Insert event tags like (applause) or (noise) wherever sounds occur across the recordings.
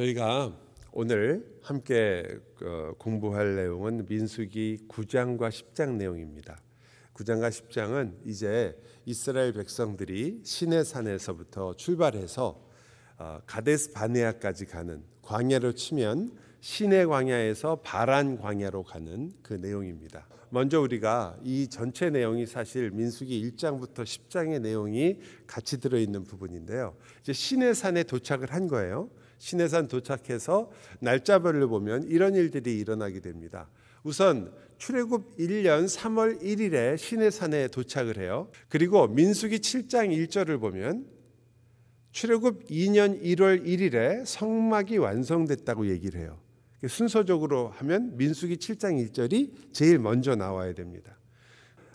저희가 오늘 함께 어, 공부할 내용은 민수기 9장과 10장 내용입니다. 9장과 10장은 이제 이스라엘 백성들이 시내산에서부터 출발해서 어, 가데스 바네아까지 가는 광야로 치면 시내 광야에서 바란 광야로 가는 그 내용입니다. 먼저 우리가 이 전체 내용이 사실 민수기 1장부터 10장의 내용이 같이 들어 있는 부분인데요. 이제 시내 산에 도착을 한 거예요. 신해산 도착해서 날짜별로 보면 이런 일들이 일어나게 됩니다. 우선 출애굽 1년 3월 1일에 시내산에 도착을 해요. 그리고 민수기 7장 1절을 보면 출애굽 2년 1월 1일에 성막이 완성됐다고 얘기를 해요. 순서적으로 하면 민수기 7장 1절이 제일 먼저 나와야 됩니다.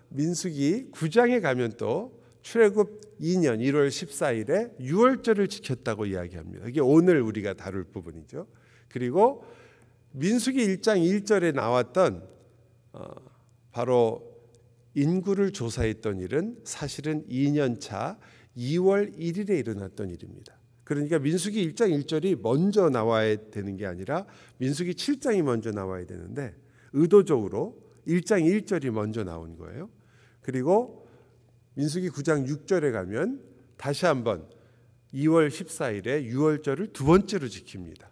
민수기 9장에 가면 또 출애굽 2년 1월 14일에 유월절을 지켰다고 이야기합니다. 이게 오늘 우리가 다룰 부분이죠. 그리고 민수기 1장 1절에 나왔던 어, 바로 인구를 조사했던 일은 사실은 2년 차 2월 1일에 일어났던 일입니다. 그러니까 민수기 1장 1절이 먼저 나와야 되는 게 아니라 민수기 7장이 먼저 나와야 되는데 의도적으로 1장 1절이 먼저 나온 거예요. 그리고 민수기 9장 6절에 가면 다시 한번 2월 14일에 6월절을 두 번째로 지킵니다.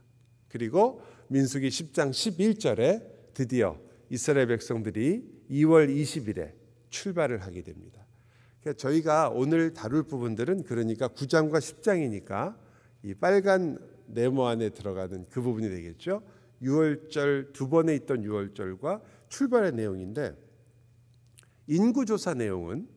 그리고 민수기 10장 11절에 드디어 이스라엘 백성들이 2월 20일에 출발을 하게 됩니다. 그러니까 저희가 오늘 다룰 부분들은 그러니까 9장과 10장이니까 이 빨간 네모 안에 들어가는 그 부분이 되겠죠. 6월절 두 번에 있던 6월절과 출발의 내용인데 인구조사 내용은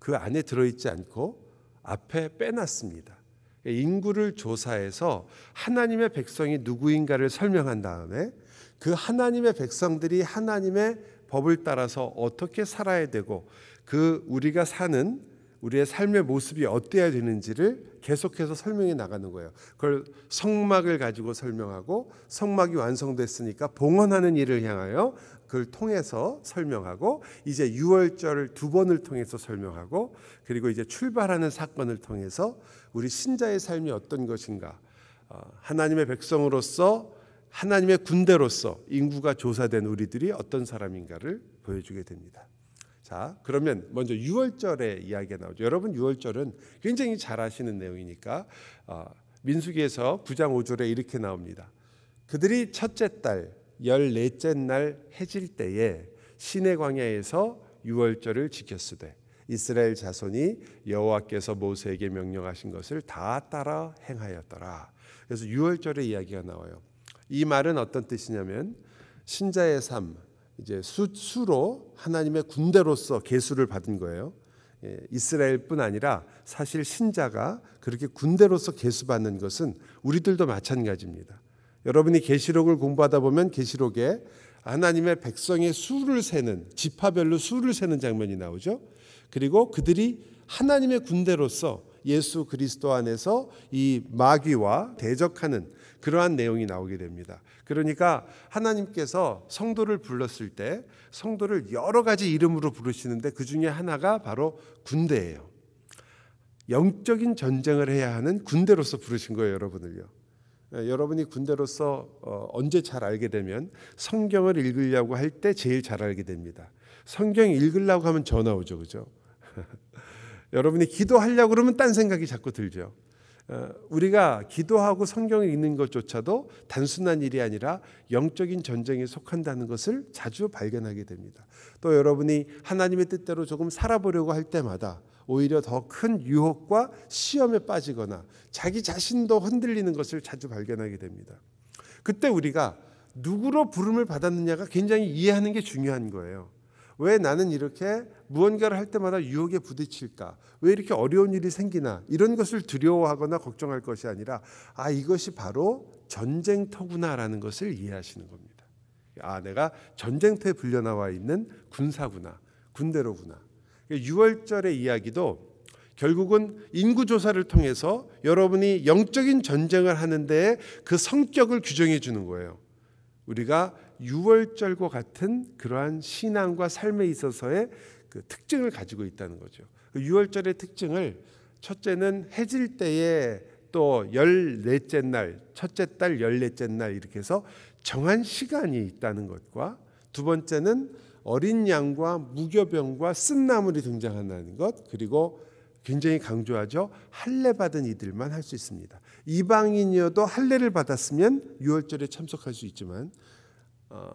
그 안에 들어있지 않고 앞에 빼놨습니다. 인구를 조사해서 하나님의 백성이 누구인가를 설명한 다음에 그 하나님의 백성들이 하나님의 법을 따라서 어떻게 살아야 되고 그 우리가 사는 우리의 삶의 모습이 어때야 되는지를 계속해서 설명해 나가는 거예요. 그걸 성막을 가지고 설명하고 성막이 완성됐으니까 봉헌하는 일을 향하여 그걸 통해서 설명하고 이제 유월절을 두 번을 통해서 설명하고 그리고 이제 출발하는 사건을 통해서 우리 신자의 삶이 어떤 것인가 어, 하나님의 백성으로서 하나님의 군대로서 인구가 조사된 우리들이 어떤 사람인가를 보여주게 됩니다. 자, 그러면 먼저 유월절의 이야기가 나오죠. 여러분 유월절은 굉장히 잘 아시는 내용이니까 어, 민수기에서 9장 5절에 이렇게 나옵니다. 그들이 첫째 달 열넷째 날 해질 때에 시내 광야에서 유월절을 지켰으되 이스라엘 자손이 여호와께서 모세에게 명령하신 것을 다 따라 행하였더라. 그래서 유월절의 이야기가 나와요. 이 말은 어떤 뜻이냐면 신자의 삶, 이제 수, 수로 하나님의 군대로서 계수를 받은 거예요. 예, 이스라엘뿐 아니라 사실 신자가 그렇게 군대로서 계수받는 것은 우리들도 마찬가지입니다. 여러분이 계시록을 공부하다 보면 계시록에 하나님의 백성의 수를 세는 지파별로 수를 세는 장면이 나오죠. 그리고 그들이 하나님의 군대로서 예수 그리스도 안에서 이 마귀와 대적하는 그러한 내용이 나오게 됩니다. 그러니까 하나님께서 성도를 불렀을 때 성도를 여러 가지 이름으로 부르시는데 그 중에 하나가 바로 군대예요. 영적인 전쟁을 해야 하는 군대로서 부르신 거예요, 여러분을요. 예, 여러분이 군대로서 어, 언제 잘 알게 되면 성경을 읽으려고 할 때 제일 잘 알게 됩니다. 성경 읽으려고 하면 전화 오죠, 그죠? (laughs) 여러분이 기도하려고 그러면 딴 생각이 자꾸 들죠. 어, 우리가 기도하고 성경을 읽는 것조차도 단순한 일이 아니라 영적인 전쟁에 속한다는 것을 자주 발견하게 됩니다. 또 여러분이 하나님의 뜻대로 조금 살아보려고 할 때마다 오히려 더 큰 유혹과 시험에 빠지거나 자기 자신도 흔들리는 것을 자주 발견하게 됩니다. 그때 우리가 누구로 부름을 받았느냐가 굉장히 이해하는 게 중요한 거예요. 왜 나는 이렇게 무언가를 할 때마다 유혹에 부딪힐까? 왜 이렇게 어려운 일이 생기나? 이런 것을 두려워하거나 걱정할 것이 아니라 아 이것이 바로 전쟁터구나라는 것을 이해하시는 겁니다. 아 내가 전쟁터에 불려 나와 있는 군사구나, 군대로구나. 6월절의 그 이야기도 결국은 인구 조사를 통해서 여러분이 영적인 전쟁을 하는데 그 성격을 규정해 주는 거예요. 우리가 6월절과 같은 그러한 신앙과 삶에 있어서의 그 특징을 가지고 있다는 거죠. 6월절의 그 특징을 첫째는 해질 때에 또1 4째 날, 첫째 달1 4째날 이렇게 해서 정한 시간이 있다는 것과 두 번째는 어린 양과 무교병과 쓴나물이 등장한다는 것 그리고 굉장히 강조하죠. 할례 받은 이들만 할 수 있습니다. 이방인이어도 할례를 받았으면 유월절에 참석할 수 있지만 어,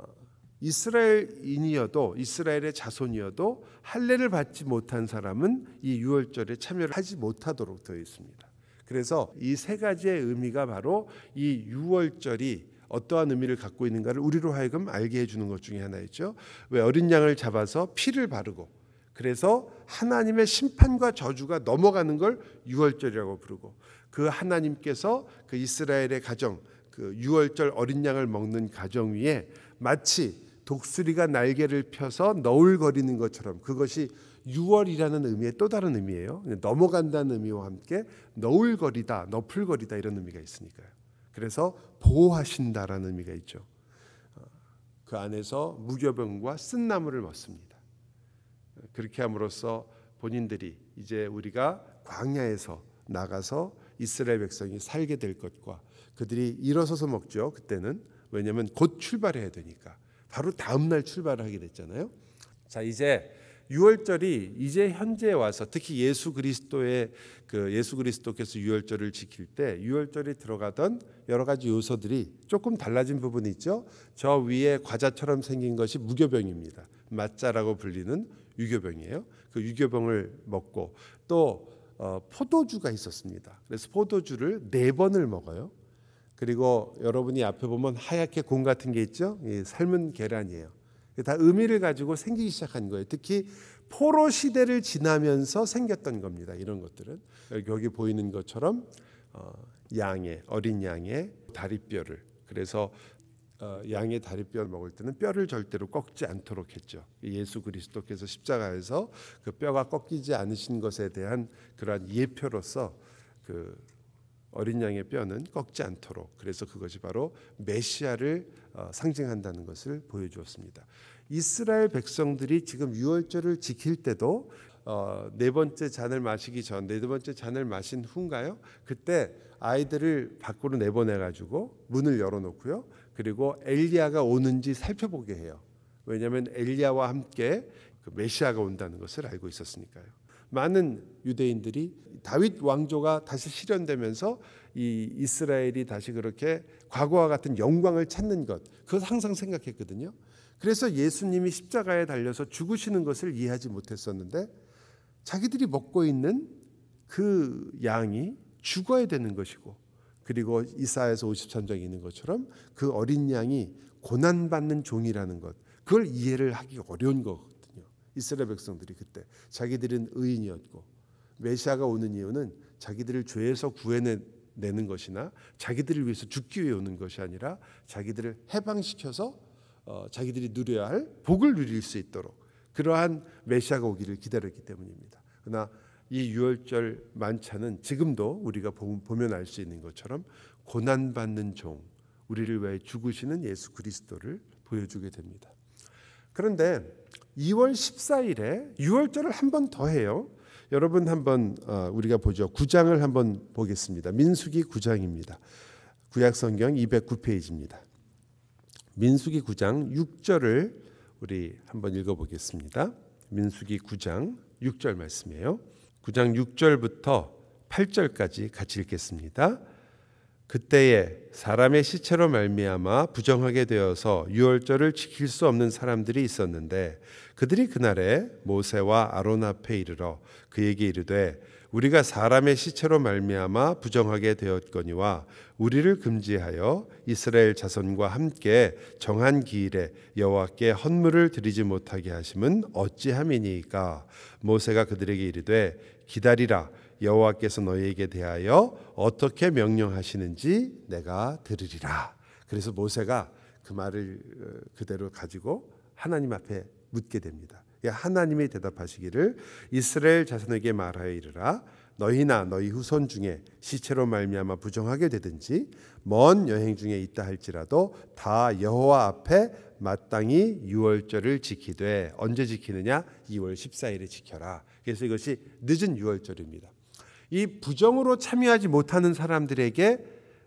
이스라엘인이어도 이스라엘의 자손이어도 할례를 받지 못한 사람은 이 유월절에 참여를 하지 못하도록 되어 있습니다. 그래서 이 세 가지의 의미가 바로 이 유월절이 어떠한 의미를 갖고 있는가를 우리로 하여금 알게 해주는 것 중에 하나였죠. 왜 어린 양을 잡아서 피를 바르고 그래서 하나님의 심판과 저주가 넘어가는 걸 유월절이라고 부르고 그 하나님께서 그 이스라엘의 가정 그 유월절 어린 양을 먹는 가정 위에 마치 독수리가 날개를 펴서 너울거리는 것처럼 그것이 6월이라는 의미의 또 다른 의미예요. 넘어간다는 의미와 함께 너울거리다, 너풀거리다 이런 의미가 있으니까요. 그래서 보호하신다라는 의미가 있죠. 어, 그 안에서 무교병과 쓴 나무를 먹습니다. 어, 그렇게 함으로써 본인들이 이제 우리가 광야에서 나가서 이스라엘 백성이 살게 될 것과 그들이 일어서서 먹죠. 그때는 왜냐하면 곧 출발해야 되니까 바로 다음 날 출발을 하게 됐잖아요. 자 이제 유월절이 이제 현재 에 와서 특히 예수 그리스도의 그 예수 그리스도께서 유월절을 지킬 때 유월절이 들어가던 여러 가지 요소들이 조금 달라진 부분이 있죠. 저 위에 과자처럼 생긴 것이 무교병입니다. 맞자라고 불리는 유교병이에요. 그 유교병을 먹고 또 어, 포도주가 있었습니다. 그래서 포도주를 네 번을 먹어요. 그리고 여러분이 앞에 보면 하얗게 공 같은 게 있죠. 예, 삶은 계란이에요. 다 의미를 가지고 생기기 시작한 거예요. 특히 포로 시대를 지나면서 생겼던 겁니다. 이런 것들은 여기 보이는 것처럼 어, 양의 어린 양의 다리뼈를 그래서 어, 양의 다리뼈를 먹을 때는 뼈를 절대로 꺾지 않도록 했죠. 예수 그리스도께서 십자가에서 그 뼈가 꺾이지 않으신 것에 대한 그러한 예표로서 그 어린 양의 뼈는 꺾지 않도록 그래서 그것이 바로 메시아를 어, 상징한다는 것을 보여주었습니다. 이스라엘 백성들이 지금 유월절을 지킬 때도 어, 네 번째 잔을 마시기 전, 네 번째 잔을 마신 후인가요? 그때 아이들을 밖으로 내보내 가지고 문을 열어놓고요. 그리고 엘리야가 오는지 살펴보게 해요. 왜냐하면 엘리야와 함께 그 메시아가 온다는 것을 알고 있었으니까요. 많은 유대인들이 다윗 왕조가 다시 실현되면서 이 이스라엘이 다시 그렇게 과거와 같은 영광을 찾는 것그걸 항상 생각했거든요. 그래서 예수님이 십자가에 달려서 죽으시는 것을 이해하지 못했었는데 자기들이 먹고 있는 그 양이 죽어야 되는 것이고 그리고 이사에서 53장에 있는 것처럼 그 어린 양이 고난받는 종이라는 것 그걸 이해를 하기 어려운 거거든요. 이스라엘 백성들이 그때 자기들은 의인이었고 메시아가 오는 이유는 자기들을 죄에서 구해낸 내는 것이나 자기들을 위해서 죽기 위해 오는 것이 아니라 자기들을 해방시켜서 어, 자기들이 누려야 할 복을 누릴 수 있도록 그러한 메시아가 오기를 기다렸기 때문입니다. 그러나 이 유월절 만찬은 지금도 우리가 보면 알 수 있는 것처럼 고난 받는 종 우리를 위해 죽으시는 예수 그리스도를 보여주게 됩니다. 그런데 2월 14일에 유월절을 한 번 더 해요. 여러분 한번 어, 우리가 보죠. 9장을 한번 보겠습니다. 민수기 9장입니다. 구약 성경 209페이지입니다. 민수기 9장 6절을 우리 한번 읽어 보겠습니다. 민수기 9장 6절 말씀이에요. 9장 6절부터 8절까지 같이 읽겠습니다. 그때에 사람의 시체로 말미암아 부정하게 되어서 유월절을 지킬 수 없는 사람들이 있었는데 그들이 그날에 모세와 아론 앞에 이르러 그에게 이르되 우리가 사람의 시체로 말미암아 부정하게 되었거니와 우리를 금지하여 이스라엘 자손과 함께 정한 기일에 여호와께 헌물을 드리지 못하게 하심은 어찌함이니까 모세가 그들에게 이르되 기다리라 여호와께서 너희에게 대하여 어떻게 명령하시는지 내가 들으리라. 그래서 모세가 그 말을 어, 그대로 가지고 하나님 앞에 묻게 됩니다. 예, 하나님이 대답하시기를 이스라엘 자손에게 말하여 이르라 너희나 너희 후손 중에 시체로 말미암아 부정하게 되든지 먼 여행 중에 있다 할지라도 다 여호와 앞에 마땅히 유월절을 지키되 언제 지키느냐 2월 14일에 지켜라. 그래서 이것이 늦은 유월절입니다. 이 부정으로 참여하지 못하는 사람들에게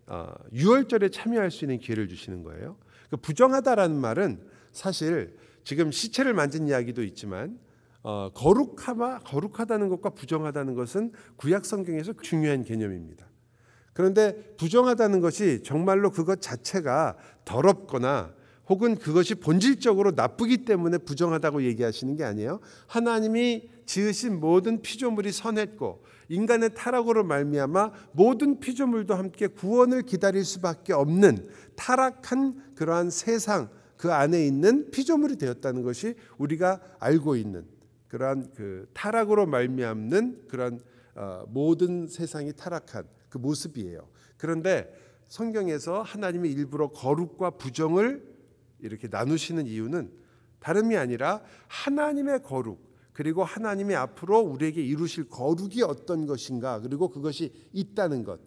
어, 유월절에 참여할 수 있는 기회를 주시는 거예요. 그 부정하다라는 말은 사실 지금 시체를 만진 이야기도 있지만 어, 거룩하마 거룩하다는 것과 부정하다는 것은 구약 성경에서 중요한 개념입니다. 그런데 부정하다는 것이 정말로 그것 자체가 더럽거나 혹은 그것이 본질적으로 나쁘기 때문에 부정하다고 얘기하시는 게 아니에요. 하나님이 지으신 모든 피조물이 선했고 인간의 타락으로 말미암아 모든 피조물도 함께 구원을 기다릴 수밖에 없는 타락한 그러한 세상 그 안에 있는 피조물이 되었다는 것이 우리가 알고 있는 그러한 그 타락으로 말미암는 그러한 어, 모든 세상이 타락한 그 모습이에요. 그런데 성경에서 하나님이 일부러 거룩과 부정을 이렇게 나누시는 이유는 다름이 아니라 하나님의 거룩, 그리고 하나님이 앞으로 우리에게 이루실 거룩이 어떤 것인가 그리고 그것이 있다는 것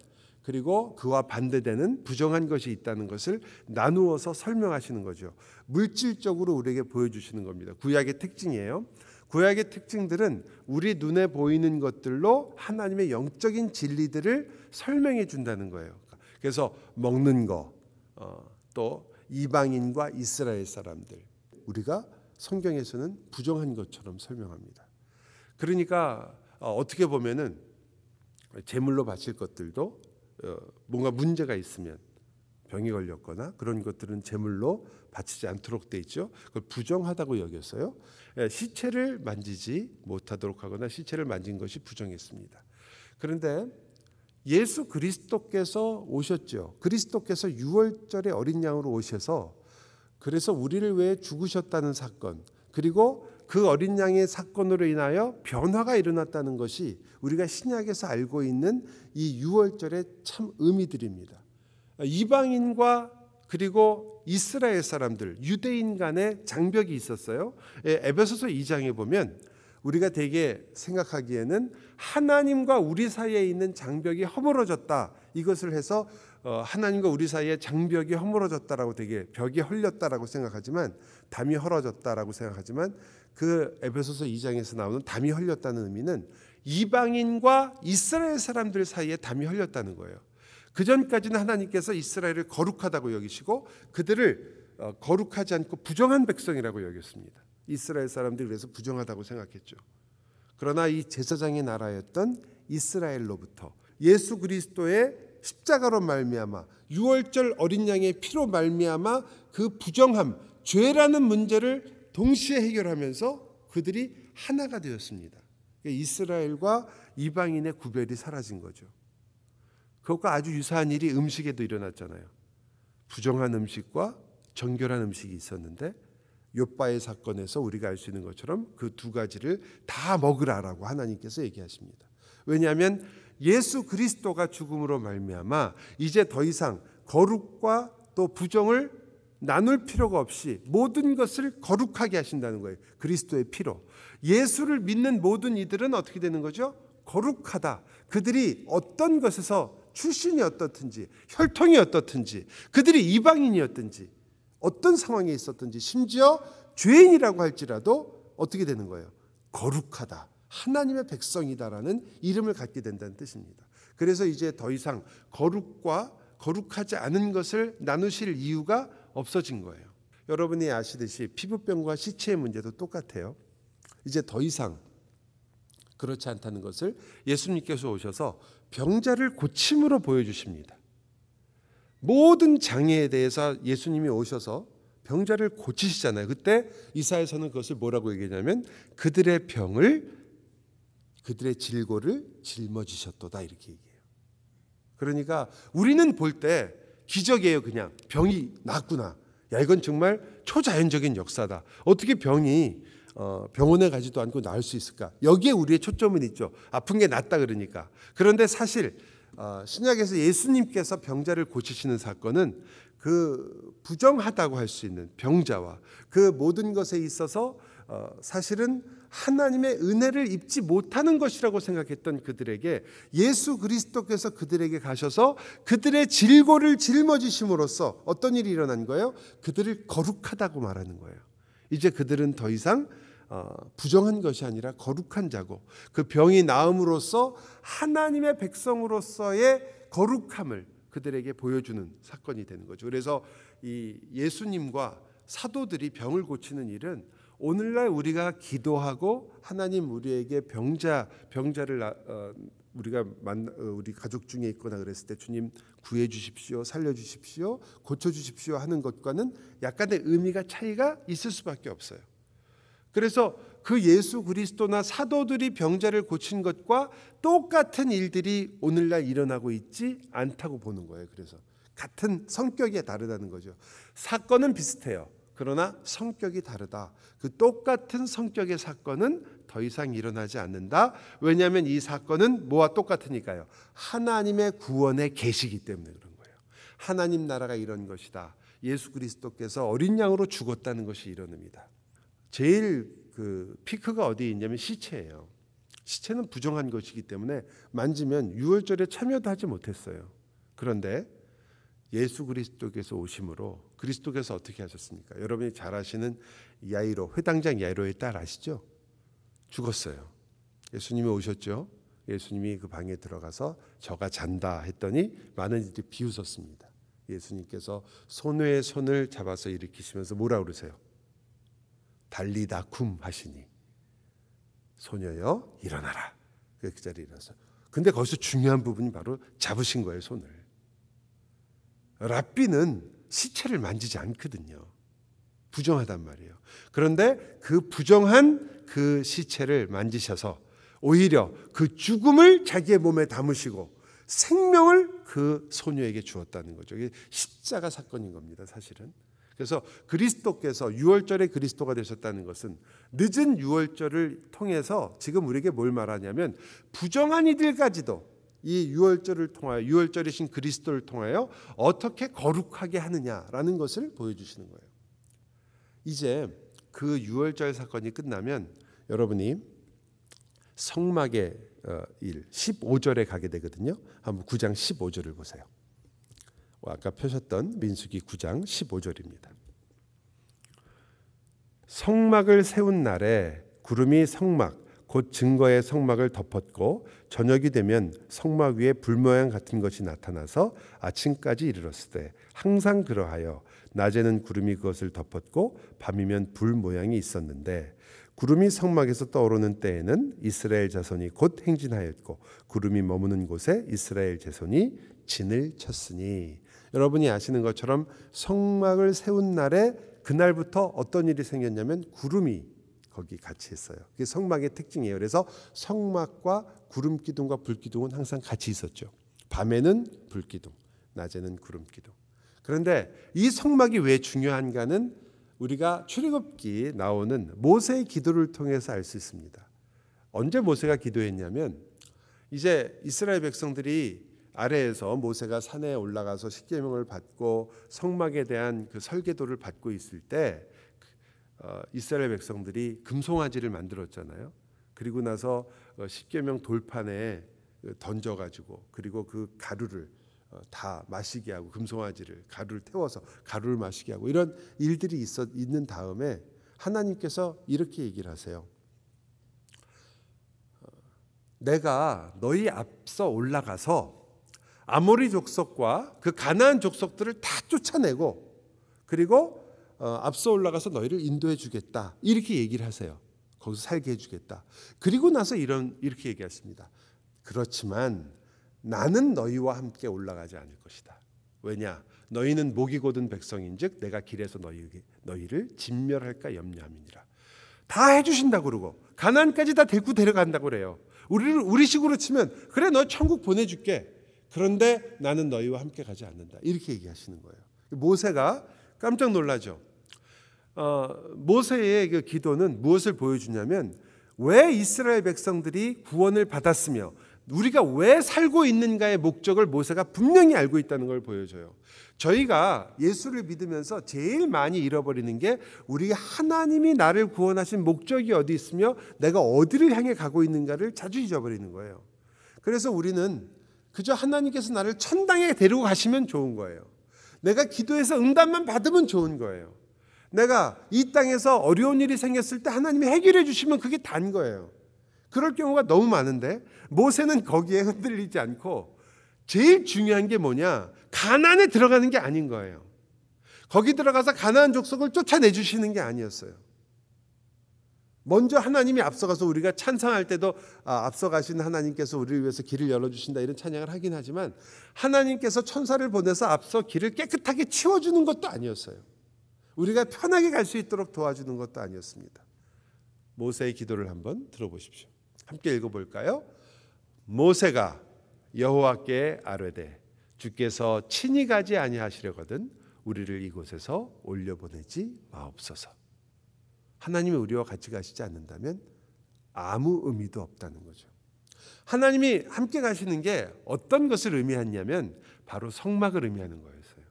그리고 그와 반대되는 부정한 것이 있다는 것을 나누어서 설명하시는 거죠. 물질적으로 우리에게 보여주시는 겁니다. 구약의 특징이에요. 구약의 특징들은 우리 눈에 보이는 것들로 하나님의 영적인 진리들을 설명해 준다는 거예요. 그래서 먹는 거, 어, 또 이방인과 이스라엘 사람들, 우리가 성경에서는 부정한 것처럼 설명합니다. 그러니까 어, 어떻게 보면은 제물로 바칠 것들도 어, 뭔가 문제가 있으면 병이 걸렸거나 그런 것들은 제물로 바치지 않도록 돼 있죠. 그걸 부정하다고 여겼어요. 예, 시체를 만지지 못하도록 하거나 시체를 만진 것이 부정했습니다. 그런데 예수 그리스도께서 오셨죠. 그리스도께서 6월절에 어린 양으로 오셔서 그래서 우리를 위해 죽으셨다는 사건, 그리고 그 어린 양의 사건으로 인하여 변화가 일어났다는 것이 우리가 신약에서 알고 있는 이유월절의참 의미들입니다. 이방인과 그리고 이스라엘 사람들, 유대인 간의 장벽이 있었어요. 예, 에베소서 2장에 보면 우리가 대개 생각하기에는 하나님과 우리 사이에 있는 장벽이 허물어졌다. 이것을 해서 어, 하나님과 우리 사이에 장벽이 허물어졌다라고 되게 벽이 헐렸다라고 생각하지만 담이 헐어졌다라고 생각하지만 그 에베소서 2장에서 나오는 담이 헐렸다는 의미는 이방인과 이스라엘 사람들 사이에 담이 헐렸다는 거예요. 그 전까지는 하나님께서 이스라엘을 거룩하다고 여기시고 그들을 어, 거룩하지 않고 부정한 백성이라고 여겼습니다. 이스라엘 사람들이 그래서 부정하다고 생각했죠. 그러나 이 제사장의 나라였던 이스라엘로부터 예수 그리스도의 십자가로 말미암아 유월절 어린 양의 피로 말미암아 그 부정함 죄라는 문제를 동시에 해결하면서 그들이 하나가 되었습니다. 그러니까 이스라엘과 이방인의 구별이 사라진 거죠. 그것과 아주 유사한 일이 음식에도 일어났잖아요. 부정한 음식과 정결한 음식이 있었는데 요바의 사건에서 우리가 알 수 있는 것처럼 그 두 가지를 다 먹으라라고 하나님께서 얘기하십니다. 왜냐하면 예수 그리스도가 죽음으로 말미암아 이제 더 이상 거룩과 또 부정을 나눌 필요가 없이 모든 것을 거룩하게 하신다는 거예요. 그리스도의 피로. 예수를 믿는 모든 이들은 어떻게 되는 거죠? 거룩하다. 그들이 어떤 것에서 출신이 어떻든지, 혈통이 어떻든지, 그들이 이방인이었든지, 어떤 상황에 있었든지, 심지어 죄인이라고 할지라도 어떻게 되는 거예요? 거룩하다. 하나님의 백성이다라는 이름을 갖게 된다는 뜻입니다. 그래서 이제 더 이상 거룩과 거룩하지 않은 것을 나누실 이유가 없어진 거예요. 여러분이 아시듯이 피부병과 시체의 문제도 똑같아요. 이제 더 이상 그렇지 않다는 것을 예수님께서 오셔서 병자를 고침으로 보여주십니다. 모든 장애에 대해서 예수님이 오셔서 병자를 고치시잖아요. 그때 이사에서는 그것을 뭐라고 얘기냐면 그들의 병을 그들의 질고를 짊어지셨도다 이렇게 얘기해요. 그러니까 우리는 볼 때 기적이에요 그냥 병이 났구나. 야 이건 정말 초자연적인 역사다. 어떻게 병이 어, 병원에 가지도 않고 나을 수 있을까? 여기에 우리의 초점은 있죠. 아픈 게 낫다 그러니까. 그런데 사실 어, 신약에서 예수님께서 병자를 고치시는 사건은 그 부정하다고 할 수 있는 병자와 그 모든 것에 있어서 어, 사실은 하나님의 은혜를 입지 못하는 것이라고 생각했던 그들에게 예수 그리스도께서 그들에게 가셔서 그들의 질고를 짊어지심으로써 어떤 일이 일어난 거예요? 그들을 거룩하다고 말하는 거예요. 이제 그들은 더 이상 어, 부정한 것이 아니라 거룩한 자고 그 병이 나음으로써 하나님의 백성으로서의 거룩함을 그들에게 보여주는 사건이 되는 거죠. 그래서 이 예수님과 사도들이 병을 고치는 일은 오늘날 우리가 기도하고 하나님 우리에게 병자 병자를 어, 우리가 만 어, 우리 가족 중에 있거나 그랬을 때 주님 구해 주십시오 살려 주십시오 고쳐 주십시오 하는 것과는 약간의 의미가 차이가 있을 수밖에 없어요. 그래서 그 예수 그리스도나 사도들이 병자를 고친 것과 똑같은 일들이 오늘날 일어나고 있지 않다고 보는 거예요. 그래서 같은 성격이 다르다는 거죠. 사건은 비슷해요. 그러나 성격이 다르다. 그 똑같은 성격의 사건은 더 이상 일어나지 않는다. 왜냐하면 이 사건은 뭐와 똑같으니까요. 하나님의 구원의 계시기 때문에 그런 거예요. 하나님 나라가 이런 것이다. 예수 그리스도께서 어린 양으로 죽었다는 것이 이런 의니다 제일 그 피크가 어디에 있냐면 시체예요. 시체는 부정한 것이기 때문에 만지면 유월절에 참여도 하지 못했어요. 그런데 예수 그리스도께서 오심으로 그리스도께서 어떻게 하셨습니까? 여러분이 잘 아시는 야이로 회당장 야이로의 딸 아시죠? 죽었어요. 예수님이 오셨죠. 예수님이 그 방에 들어가서 저가 잔다 했더니 많은 이들이 비웃었습니다. 예수님께서 손에 손을 잡아서 일으키시면서 뭐라 그러세요? 달리다 쿰 하시니 소녀여 일어나라. 그 자리에 일어서 근데 거기서 중요한 부분이 바로 잡으신 거예요 손을 랍비는 시체를 만지지 않거든요. 부정하단 말이에요. 그런데 그 부정한 그 시체를 만지셔서 오히려 그 죽음을 자기의 몸에 담으시고 생명을 그 소녀에게 주었다는 거죠. 이게 십자가 사건인 겁니다, 사실은. 그래서 그리스도께서 유월절에 그리스도가 되셨다는 것은 늦은 유월절을 통해서 지금 우리에게 뭘 말하냐면 부정한 이들까지도 이 유월절을 통하여 유월절이신 그리스도를 통하여 어떻게 거룩하게 하느냐라는 것을 보여주시는 거예요. 이제 그 유월절 사건이 끝나면 여러분이 성막의 어, 일 15절에 가게 되거든요. 한번 9장 15절을 보세요. 아까 펴셨던 민수기 9장 15절입니다. 성막을 세운 날에 구름이 성막 곧 증거의 성막을 덮었고 저녁이 되면 성막 위에 불모양 같은 것이 나타나서 아침까지 이르렀을 때 항상 그러하여 낮에는 구름이 그것을 덮었고 밤이면 불 모양이 있었는데 구름이 성막에서 떠오르는 때에는 이스라엘 자손이 곧 행진하였고 구름이 머무는 곳에 이스라엘 자손이 진을 쳤으니 여러분이 아시는 것처럼 성막을 세운 날에 그날부터 어떤 일이 생겼냐면 구름이 거기 같이 했어요. 그게 성막의 특징이에요. 그래서 성막과 구름 기둥과 불 기둥은 항상 같이 있었죠. 밤에는 불 기둥, 낮에는 구름 기둥. 그런데 이 성막이 왜 중요한가는 우리가 출애굽기 나오는 모세의 기도를 통해서 알 수 있습니다. 언제 모세가 기도했냐면 이제 이스라엘 백성들이 아래에서 모세가 산에 올라가서 십계명을 받고 성막에 대한 그 설계도를 받고 있을 때 어, 이스라엘 백성들이 금송아지를 만들었잖아요. 그리고 나서 어, 십계명 돌판에 어, 던져가지고 그리고 그 가루를 다 마시게 하고 금송아지를 가루를 태워서 가루를 마시게 하고 이런 일들이 있어 있는 다음에 하나님께서 이렇게 얘기를 하세요. 내가 너희 앞서 올라가서 아모리 족속과 그 가나안 족속들을 다 쫓아내고 그리고 어, 앞서 올라가서 너희를 인도해 주겠다. 이렇게 얘기를 하세요. 거기서 살게 해 주겠다. 그리고 나서 이런 이렇게 얘기했습니다. 그렇지만 나는 너희와 함께 올라가지 않을 것이다. 왜냐? 너희는 목이 고든 백성인즉 내가 길에서 너희 너희를 진멸할까 염려함이니라. 다 해주신다 그러고 가난까지 다 데리고 데려간다 그래요. 우리를 우리식으로 치면 그래 너 천국 보내줄게. 그런데 나는 너희와 함께 가지 않는다. 이렇게 얘기하시는 거예요. 모세가 깜짝 놀라죠. 어, 모세의 그 기도는 무엇을 보여주냐면 왜 이스라엘 백성들이 구원을 받았으며 우리가 왜 살고 있는가의 목적을 모세가 분명히 알고 있다는 걸 보여줘요. 저희가 예수를 믿으면서 제일 많이 잃어버리는 게 우리 하나님이 나를 구원하신 목적이 어디 있으며 내가 어디를 향해 가고 있는가를 자주 잊어버리는 거예요. 그래서 우리는 그저 하나님께서 나를 천당에 데리고 가시면 좋은 거예요. 내가 기도해서 응답만 받으면 좋은 거예요. 내가 이 땅에서 어려운 일이 생겼을 때 하나님이 해결해 주시면 그게 단 거예요. 그럴 경우가 너무 많은데 모세는 거기에 흔들리지 않고 제일 중요한 게 뭐냐? 가난에 들어가는 게 아닌 거예요. 거기 들어가서 가난한 족속을 쫓아내 주시는 게 아니었어요. 먼저 하나님이 앞서가서 우리가 찬성할 때도 아, 앞서가신 하나님께서 우리를 위해서 길을 열어주신다 이런 찬양을 하긴 하지만 하나님께서 천사를 보내서 앞서 길을 깨끗하게 치워주는 것도 아니었어요. 우리가 편하게 갈 수 있도록 도와주는 것도 아니었습니다. 모세의 기도를 한번 들어보십시오. 함께 읽어볼까요? 모세가 여호와께 아뢰되 주께서 친히 가지 아니하시려거든 우리를 이곳에서 올려보내지 마옵소서. 하나님이 우리와 같이 가시지 않는다면 아무 의미도 없다는 거죠. 하나님이 함께 가시는 게 어떤 것을 의미하냐면 바로 성막을 의미하는 거였어요.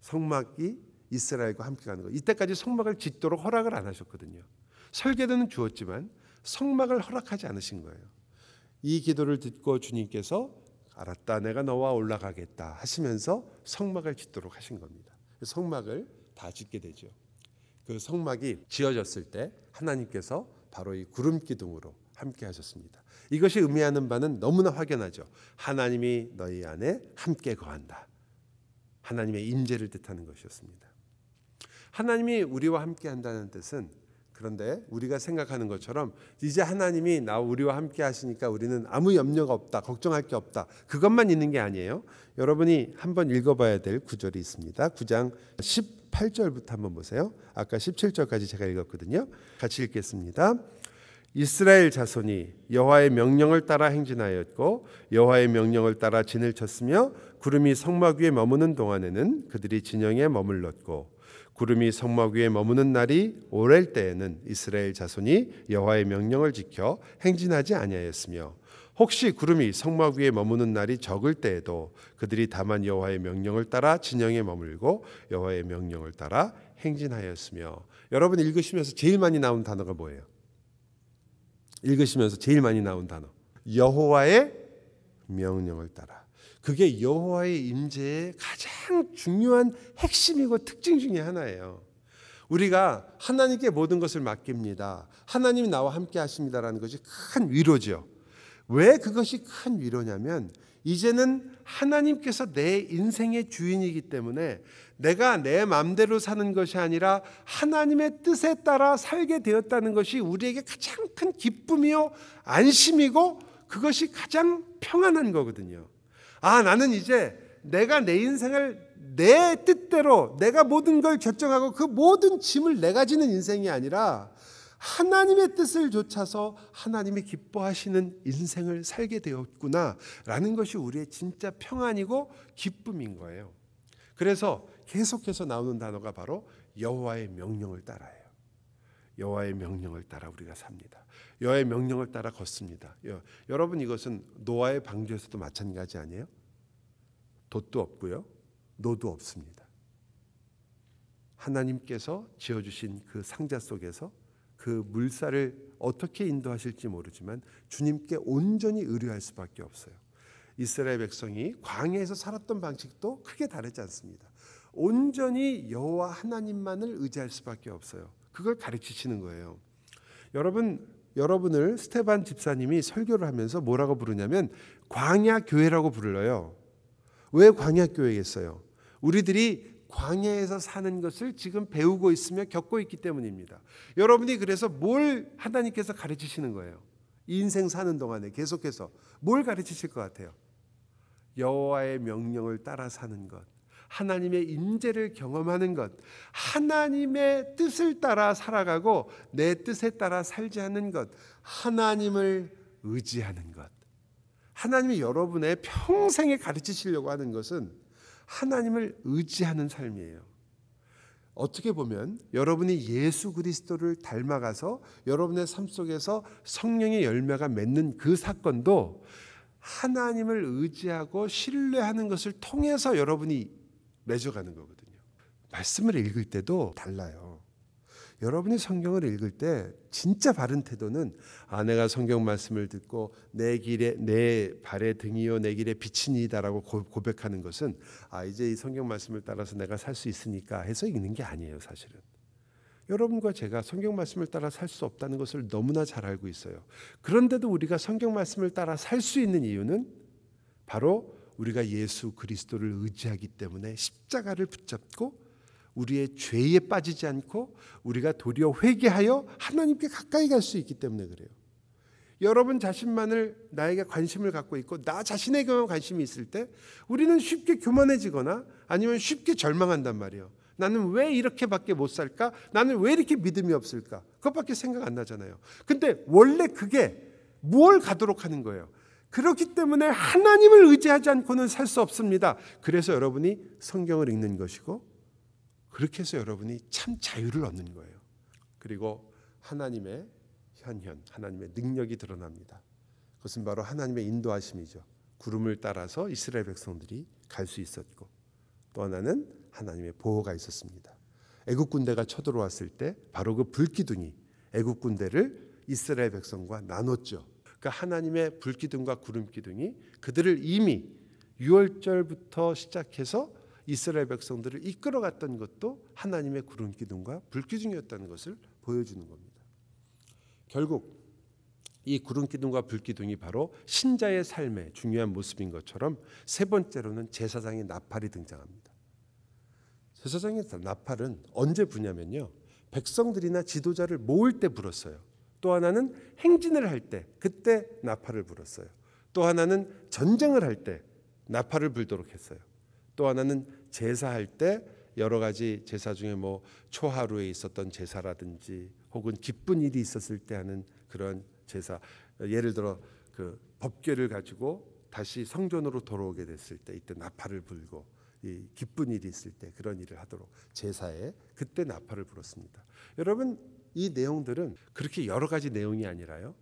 성막이 이스라엘과 함께 가는 거예 이때까지 성막을 짓도록 허락을 안 하셨거든요. 설계도는 주었지만 성막을 허락하지 않으신 거예요. 이 기도를 듣고 주님께서 알았다 내가 너와 올라가겠다 하시면서 성막을 짓도록 하신 겁니다. 그 성막을 다 짓게 되죠. 그 성막이 지어졌을 때 하나님께서 바로 이 구름 기둥으로 함께 하셨습니다. 이것이 의미하는 바는 너무나 확연하죠. 하나님이 너희 안에 함께 거한다. 하나님의 임재를 뜻하는 것이었습니다. 하나님이 우리와 함께 한다는 뜻은 그런데 우리가 생각하는 것처럼 이제 하나님이 나 우리와 함께 하시니까 우리는 아무 염려가 없다. 걱정할 게 없다. 그것만 있는 게 아니에요. 여러분이 한번 읽어 봐야 될 구절이 있습니다. 9장 18절부터 한번 보세요. 아까 17절까지 제가 읽었거든요. 같이 읽겠습니다. 이스라엘 자손이 여호와의 명령을 따라 행진하였고 여호와의 명령을 따라 진을 쳤으며 구름이 성막 위에 머무는 동안에는 그들이 진영에 머물렀고 구름이 성막 위에 머무는 날이 오랠 때에는 이스라엘 자손이 여호와의 명령을 지켜 행진하지 아니하였으며 혹시 구름이 성막 위에 머무는 날이 적을 때에도 그들이 다만 여호와의 명령을 따라 진영에 머물고 여호와의 명령을 따라 행진하였으며 여러분 읽으시면서 제일 많이 나온 단어가 뭐예요? 읽으시면서 제일 많이 나온 단어 여호와의 명령을 따라 그게 여호와의 임재의 가장 중요한 핵심이고 특징 중의 하나예요. 우리가 하나님께 모든 것을 맡깁니다. 하나님이 나와 함께 하십니다라는 것이 큰 위로죠. 왜 그것이 큰 위로냐면 이제는 하나님께서 내 인생의 주인이기 때문에 내가 내 마음대로 사는 것이 아니라 하나님의 뜻에 따라 살게 되었다는 것이 우리에게 가장 큰 기쁨이요 안심이고 그것이 가장 평안한 거거든요. 아, 나는 이제 내가 내 인생을 내 뜻대로 내가 모든 걸 결정하고 그 모든 짐을 내가 지는 인생이 아니라 하나님의 뜻을 좇아서 하나님이 기뻐하시는 인생을 살게 되었구나라는 것이 우리의 진짜 평안이고 기쁨인 거예요. 그래서 계속해서 나오는 단어가 바로 여호와의 명령을 따라요. 여호와의 명령을 따라 우리가 삽니다. 여호와의 명령을 따라 걷습니다. 여, 여러분 이것은 노아의 방주에서도 마찬가지 아니에요? 돛도 없고요. 노도 없습니다. 하나님께서 지어 주신 그 상자 속에서 그 물살을 어떻게 인도하실지 모르지만 주님께 온전히 의뢰할 수밖에 없어요. 이스라엘 백성이 광야에서 살았던 방식도 크게 다르지 않습니다. 온전히 여호와 하나님만을 의지할 수밖에 없어요. 그걸 가르치시는 거예요. 여러분 여러분을 스테반 집사님이 설교를 하면서 뭐라고 부르냐면 광야 교회라고 불러요. 왜 광야 교회겠어요? 우리들이 광야에서 사는 것을 지금 배우고 있으며 겪고 있기 때문입니다. 여러분이 그래서 뭘 하나님께서 가르치시는 거예요? 인생 사는 동안에 계속해서 뭘 가르치실 것 같아요? 여호와의 명령을 따라 사는 것. 하나님의 임재를 경험하는 것, 하나님의 뜻을 따라 살아가고 내 뜻에 따라 살지 않는 것, 하나님을 의지하는 것. 하나님이 여러분의 평생에 가르치시려고 하는 것은 하나님을 의지하는 삶이에요. 어떻게 보면 여러분이 예수 그리스도를 닮아가서 여러분의 삶 속에서 성령의 열매가 맺는 그 사건도 하나님을 의지하고 신뢰하는 것을 통해서 여러분이 맺어가는 거거든요. 말씀을 읽을 때도 달라요. 여러분이 성경을 읽을 때 진짜 바른 태도는 아 내가 성경 말씀을 듣고 내 길에 내 발의 등이요 내 길에 빛이니다라고 고백하는 것은 아 이제 이 성경 말씀을 따라서 내가 살 수 있으니까 해서 읽는 게 아니에요 사실은 여러분과 제가 성경 말씀을 따라 살 수 없다는 것을 너무나 잘 알고 있어요 그런데도 우리가 성경 말씀을 따라 살 수 있는 이유는 바로 우리가 예수 그리스도를 의지하기 때문에 십자가를 붙잡고 우리의 죄에 빠지지 않고 우리가 도리어 회개하여 하나님께 가까이 갈 수 있기 때문에 그래요. 여러분 자신만을 나에게 관심을 갖고 있고 나 자신에게만 관심이 있을 때 우리는 쉽게 교만해지거나 아니면 쉽게 절망한단 말이에요. 나는 왜 이렇게밖에 못 살까? 나는 왜 이렇게 믿음이 없을까? 그것밖에 생각 안 나잖아요. 근데 원래 그게 무 가도록 하는 거예요. 그렇기 때문에 하나님을 의지하지 않고는 살 수 없습니다. 그래서 여러분이 성경을 읽는 것이고 그렇게 해서 여러분이 참 자유를 얻는 거예요. 그리고 하나님의 현현, 하나님의 능력이 드러납니다. 그것은 바로 하나님의 인도하심이죠. 구름을 따라서 이스라엘 백성들이 갈 수 있었고 또 하나는 하나님의 보호가 있었습니다. 애굽 군대가 쳐들어왔을 때 바로 그 불기둥이 애굽 군대를 이스라엘 백성과 나눴죠. 그 하나님의 불기둥과 구름기둥이 그들을 이미 유월절부터 시작해서 이스라엘 백성들을 이끌어갔던 것도 하나님의 구름기둥과 불기둥이었다는 것을 보여주는 겁니다. 결국 이 구름기둥과 불기둥이 바로 신자의 삶의 중요한 모습인 것처럼 세 번째로는 제사장의 나팔이 등장합니다. 제사장의 나팔은 언제 부냐면요. 백성들이나 지도자를 모을 때 불었어요. 또 하나는 행진을 할 때 그때 나팔을 불었어요. 또 하나는 전쟁을 할 때 나팔을 불도록 했어요. 또 하나는 제사할 때 여러 가지 제사 중에 뭐 초하루에 있었던 제사라든지 혹은 기쁜 일이 있었을 때 하는 그런 제사 예를 들어 그 법궤를 가지고 다시 성전으로 돌아오게 됐을 때 이때 나팔을 불고 이 기쁜 일이 있을 때 그런 일을 하도록 제사에 그때 나팔을 불었습니다. 여러분 이 내용들은 그렇게 여러 가지 내용이 아니라요.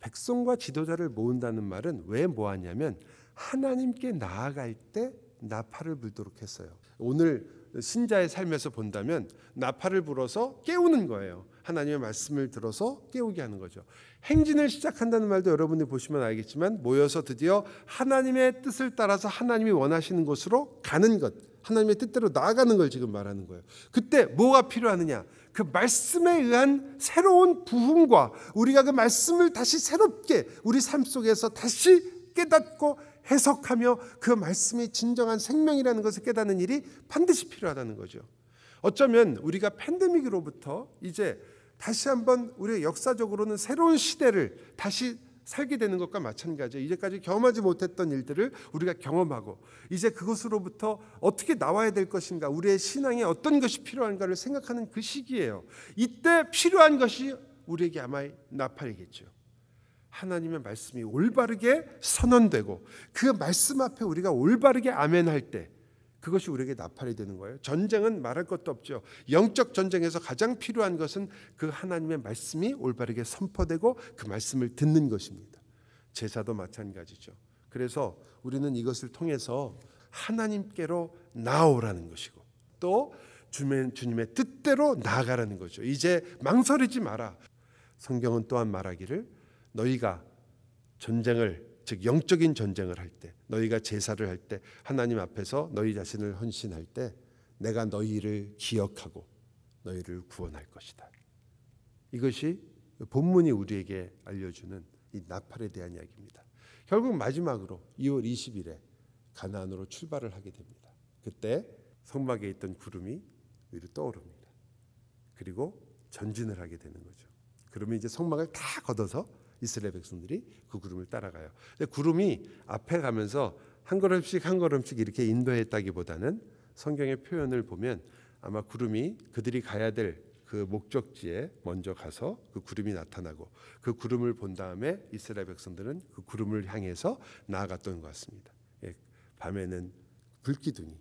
백성과 지도자를 모은다는 말은 왜 모았냐면 하나님께 나아갈 때 나팔을 불도록 했어요. 오늘 신자의 삶에서 본다면 나팔을 불어서 깨우는 거예요. 하나님의 말씀을 들어서 깨우게 하는 거죠. 행진을 시작한다는 말도 여러분들 보시면 알겠지만 모여서 드디어 하나님의 뜻을 따라서 하나님이 원하시는 곳으로 가는 것, 하나님의 뜻대로 나아가는 걸 지금 말하는 거예요. 그때 뭐가 필요하느냐? 그 말씀에 의한 새로운 부흥과 우리가 그 말씀을 다시 새롭게 우리 삶 속에서 다시 깨닫고 해석하며 그 말씀이 진정한 생명이라는 것을 깨닫는 일이 반드시 필요하다는 거죠. 어쩌면 우리가 팬데믹으로부터 이제 다시 한번 우리의 역사적으로는 새로운 시대를 다시 살게 되는 것과 마찬가지예요. 이제까지 경험하지 못했던 일들을 우리가 경험하고 이제 그것으로부터 어떻게 나와야 될 것인가, 우리의 신앙에 어떤 것이 필요한가를 생각하는 그 시기예요. 이때 필요한 것이 우리에게 아마 나팔이겠죠. 하나님의 말씀이 올바르게 선언되고 그 말씀 앞에 우리가 올바르게 아멘할 때 그것이 우리에게 나팔이 되는 거예요. 전쟁은 말할 것도 없죠. 영적 전쟁에서 가장 필요한 것은 그 하나님의 말씀이 올바르게 선포되고 그 말씀을 듣는 것입니다. 제사도 마찬가지죠. 그래서 우리는 이것을 통해서 하나님께로 나오라는 것이고 또 주님의 뜻대로 나아가라는 거죠. 이제 망설이지 마라. 성경은 또한 말하기를 너희가 전쟁을 즉 영적인 전쟁을 할 때 너희가 제사를 할 때 하나님 앞에서 너희 자신을 헌신할 때 내가 너희를 기억하고 너희를 구원할 것이다. 이것이 본문이 우리에게 알려주는 이 나팔에 대한 이야기입니다. 결국 마지막으로 2월 20일에 가나안으로 출발을 하게 됩니다. 그때 성막에 있던 구름이 위로 떠오릅니다. 그리고 전진을 하게 되는 거죠. 그러면 이제 성막을 다 걷어서 이스라엘 백성들이 그 구름을 따라가요. 근데 구름이 앞에 가면서 한 걸음씩 한 걸음씩 이렇게 인도했다기보다는 성경의 표현을 보면 아마 구름이 그들이 가야 될 그 목적지에 먼저 가서 그 구름이 나타나고 그 구름을 본 다음에 이스라엘 백성들은 그 구름을 향해서 나아갔던 것 같습니다. 예, 밤에는 불기둥이,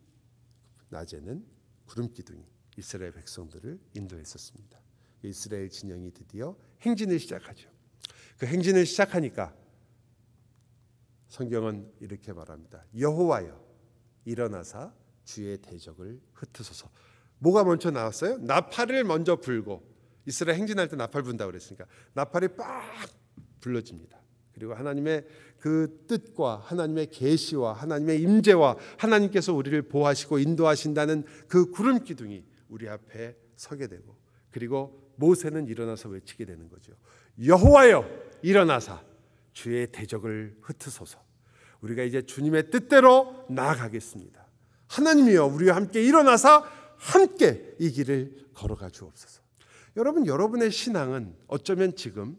낮에는 구름기둥이 이스라엘 백성들을 인도했었습니다. 이스라엘 진영이 드디어 행진을 시작하죠. 그 행진을 시작하니까 성경은 이렇게 말합니다. 여호와여 일어나사 주의 대적을 흩으소서. 뭐가 먼저 나왔어요? 나팔을 먼저 불고 이스라엘 행진할 때 나팔 분다 그랬으니까 나팔이 빡 불러집니다. 그리고 하나님의 그 뜻과 하나님의 계시와 하나님의 임재와 하나님께서 우리를 보호하시고 인도하신다는 그 구름 기둥이 우리 앞에 서게 되고 그리고 모세는 일어나서 외치게 되는 거죠. 여호와여 일어나사 주의 대적을 흩으소서. 우리가 이제 주님의 뜻대로 나아가겠습니다. 하나님이여 우리와 함께 일어나사 함께 이 길을 걸어가 주옵소서. 여러분 여러분의 신앙은 어쩌면 지금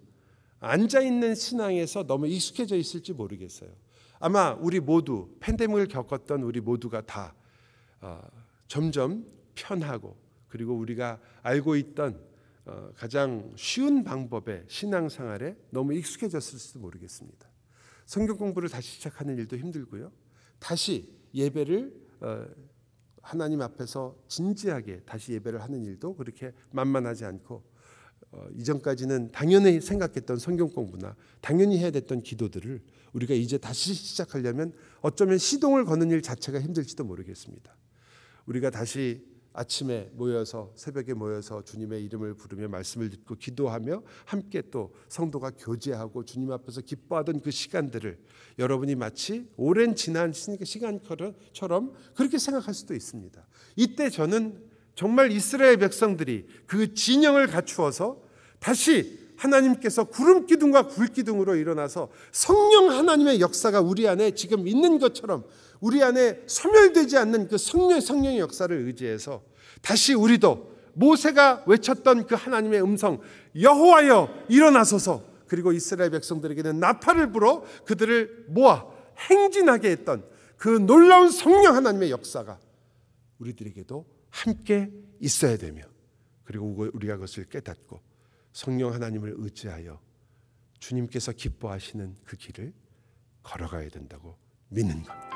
앉아 있는 신앙에서 너무 익숙해져 있을지 모르겠어요. 아마 우리 모두 팬데믹을 겪었던 우리 모두가 다 어, 점점 편하고 그리고 우리가 알고 있던 어, 가장 쉬운 방법의 신앙생활에 너무 익숙해졌을지도 모르겠습니다. 성경 공부를 다시 시작하는 일도 힘들고요. 다시 예배를 어, 하나님 앞에서 진지하게 다시 예배를 하는 일도 그렇게 만만하지 않고 어, 이전까지는 당연히 생각했던 성경 공부나 당연히 해야 됐던 기도들을 우리가 이제 다시 시작하려면 어쩌면 시동을 거는 일 자체가 힘들지도 모르겠습니다. 우리가 다시 아침에 모여서 새벽에 모여서 주님의 이름을 부르며 말씀을 듣고 기도하며 함께 또 성도가 교제하고 주님 앞에서 기뻐하던 그 시간들을 여러분이 마치 오랜 지난 시간처럼 그렇게 생각할 수도 있습니다. 이때 저는 정말 이스라엘 백성들이 그 진영을 갖추어서 다시 하나님께서 구름 기둥과 불 기둥으로 일어나서 성령 하나님의 역사가 우리 안에 지금 있는 것처럼 우리 안에 소멸되지 않는 그 성령, 성령의 역사를 의지해서 다시 우리도 모세가 외쳤던 그 하나님의 음성 여호와여 일어나소서 그리고 이스라엘 백성들에게는 나팔을 불어 그들을 모아 행진하게 했던 그 놀라운 성령 하나님의 역사가 우리들에게도 함께 있어야 되며 그리고 우리가 그것을 깨닫고 성령 하나님을 의지하여 주님께서 기뻐하시는 그 길을 걸어가야 된다고 믿는 겁니다.